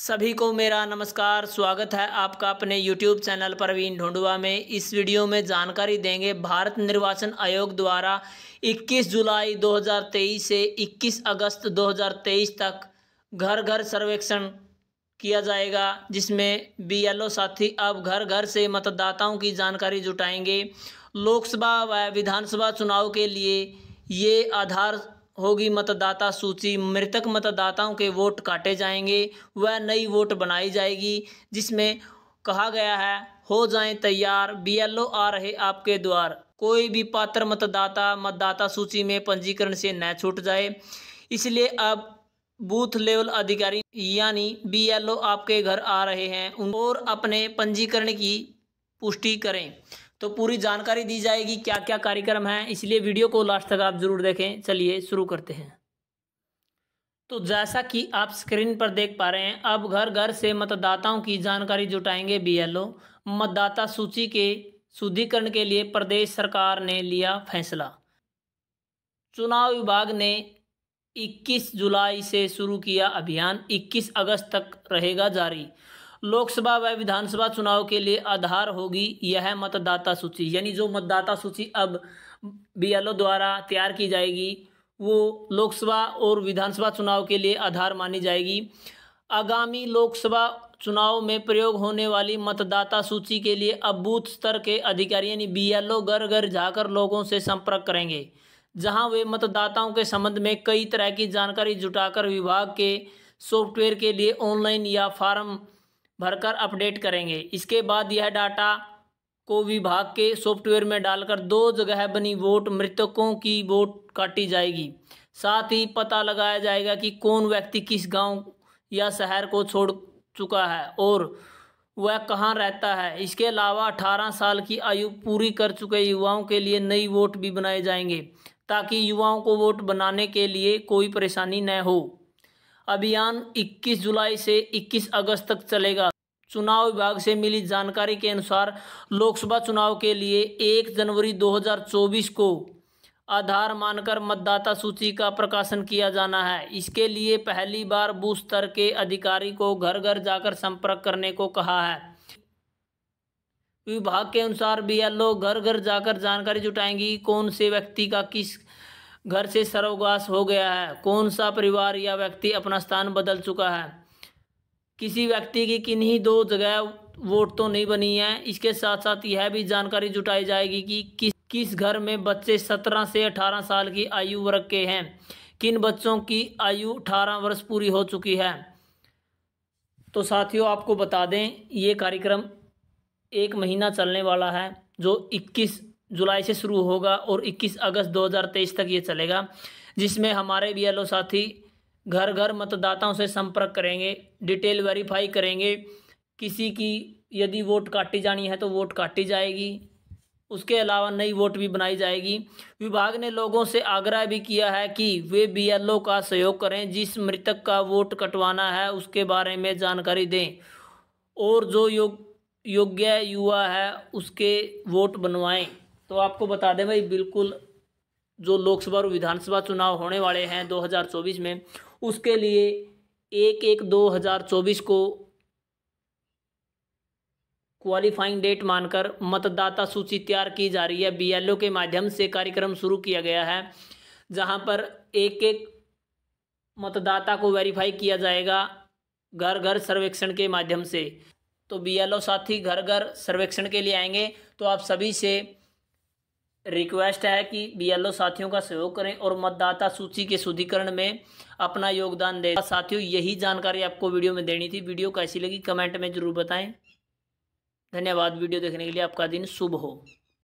सभी को मेरा नमस्कार स्वागत है आपका अपने YouTube चैनल प्रवीण ढोंडुआ में इस वीडियो में जानकारी देंगे भारत निर्वाचन आयोग द्वारा 21 जुलाई 2023 से 21 अगस्त 2023 तक घर घर सर्वेक्षण किया जाएगा जिसमें बीएलओ साथी अब घर घर से मतदाताओं की जानकारी जुटाएंगे लोकसभा व विधानसभा चुनाव के लिए ये आधार होगी मतदाता सूची मृतक मतदाताओं के वोट काटे जाएंगे व नई वोट बनाई जाएगी जिसमें कहा गया है हो जाएं तैयार बीएलओ आ रहे आपके द्वार कोई भी पात्र मतदाता मतदाता सूची में पंजीकरण से न छूट जाए इसलिए अब बूथ लेवल अधिकारी यानी बीएलओ आपके घर आ रहे हैं और अपने पंजीकरण की पुष्टि करें तो पूरी जानकारी दी जाएगी क्या क्या कार्यक्रम है इसलिए वीडियो को लास्ट तक आप जरूर देखें चलिए शुरू करते हैं तो जैसा कि आप स्क्रीन पर देख पा रहे हैं अब घर घर से मतदाताओं की जानकारी जुटाएंगे बीएलओ मतदाता सूची के शुद्धिकरण के लिए प्रदेश सरकार ने लिया फैसला चुनाव विभाग ने 21 जुलाई से शुरू किया अभियान 21 अगस्त तक रहेगा जारी लोकसभा व विधानसभा चुनाव के लिए आधार होगी यह मतदाता सूची यानी जो मतदाता सूची अब बी द्वारा तैयार की जाएगी वो लोकसभा और विधानसभा चुनाव के लिए आधार मानी जाएगी आगामी लोकसभा चुनाव में प्रयोग होने वाली मतदाता सूची के लिए अब बूथ स्तर के अधिकारी यानी बीएलओ घर घर जाकर लोगों से संपर्क करेंगे जहां वे मतदाताओं के संबंध में कई तरह की जानकारी जुटाकर विभाग के सॉफ्टवेयर के लिए ऑनलाइन या फार्म भरकर अपडेट करेंगे इसके बाद यह डाटा को विभाग के सॉफ्टवेयर में डालकर दो जगह बनी वोट मृतकों की वोट काटी जाएगी साथ ही पता लगाया जाएगा कि कौन व्यक्ति किस गांव या शहर को छोड़ चुका है और वह कहाँ रहता है इसके अलावा 18 साल की आयु पूरी कर चुके युवाओं के लिए नई वोट भी बनाए जाएंगे ताकि युवाओं को वोट बनाने के लिए कोई परेशानी न हो अभियान 21 जुलाई से 21 अगस्त तक चलेगा चुनाव विभाग से मिली जानकारी के अनुसार लोकसभा चुनाव के लिए 1 जनवरी 2024 को आधार मानकर मतदाता सूची का प्रकाशन किया जाना है इसके लिए पहली बार बूथ स्तर के अधिकारी को घर घर जाकर संपर्क करने को कहा है विभाग के अनुसार बीएलओ घर घर जाकर जानकारी जुटाएंगी कौन से व्यक्ति का किस घर से सर्वगास हो गया है कौन सा परिवार या व्यक्ति अपना स्थान बदल चुका है किसी व्यक्ति की किन्हीं दो जगह वोट तो नहीं बनी है इसके साथ साथ यह भी जानकारी जुटाई जाएगी कि किस किस घर में बच्चे 17 से 18 साल की आयु वर्ग के हैं किन बच्चों की आयु 18 वर्ष पूरी हो चुकी है तो साथियों आपको बता दें ये कार्यक्रम एक महीना चलने वाला है जो इक्कीस जुलाई से शुरू होगा और 21 अगस्त 2023 तक ये चलेगा जिसमें हमारे बी साथी घर घर मतदाताओं से संपर्क करेंगे डिटेल वेरीफाई करेंगे किसी की यदि वोट काटी जानी है तो वोट काटी जाएगी उसके अलावा नई वोट भी बनाई जाएगी विभाग ने लोगों से आग्रह भी किया है कि वे बीएलओ का सहयोग करें जिस मृतक का वोट कटवाना है उसके बारे में जानकारी दें और जो योग योग्य युवा है उसके वोट बनवाएं तो आपको बता दें भाई बिल्कुल जो लोकसभा और विधानसभा चुनाव होने वाले हैं 2024 में उसके लिए एक एक 2024 को क्वालिफाइंग डेट मानकर मतदाता सूची तैयार की जा रही है बीएलओ के माध्यम से कार्यक्रम शुरू किया गया है जहां पर एक एक मतदाता को वेरीफाई किया जाएगा घर घर सर्वेक्षण के माध्यम से तो बीएलओ साथी घर घर सर्वेक्षण के लिए आएंगे तो आप सभी से रिक्वेस्ट है कि बीएलओ साथियों का सहयोग करें और मतदाता सूची के शुद्धिकरण में अपना योगदान दें साथियों यही जानकारी आपको वीडियो में देनी थी वीडियो कैसी लगी कमेंट में ज़रूर बताएं धन्यवाद वीडियो देखने के लिए आपका दिन शुभ हो